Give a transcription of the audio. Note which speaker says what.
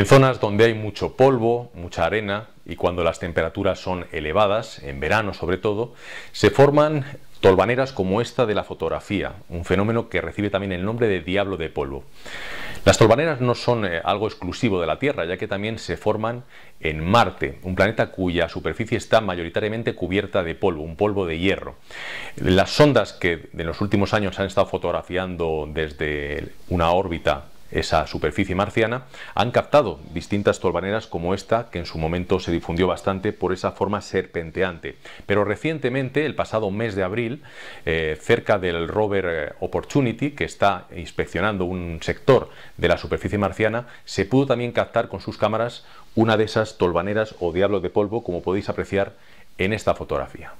Speaker 1: En zonas donde hay mucho polvo, mucha arena y cuando las temperaturas son elevadas, en verano sobre todo, se forman tolvaneras como esta de la fotografía, un fenómeno que recibe también el nombre de diablo de polvo. Las tolvaneras no son eh, algo exclusivo de la Tierra, ya que también se forman en Marte, un planeta cuya superficie está mayoritariamente cubierta de polvo, un polvo de hierro. Las sondas que en los últimos años han estado fotografiando desde una órbita esa superficie marciana, han captado distintas tolvaneras como esta, que en su momento se difundió bastante por esa forma serpenteante. Pero recientemente, el pasado mes de abril, eh, cerca del rover eh, Opportunity, que está inspeccionando un sector de la superficie marciana, se pudo también captar con sus cámaras una de esas tolvaneras o diablos de polvo, como podéis apreciar en esta fotografía.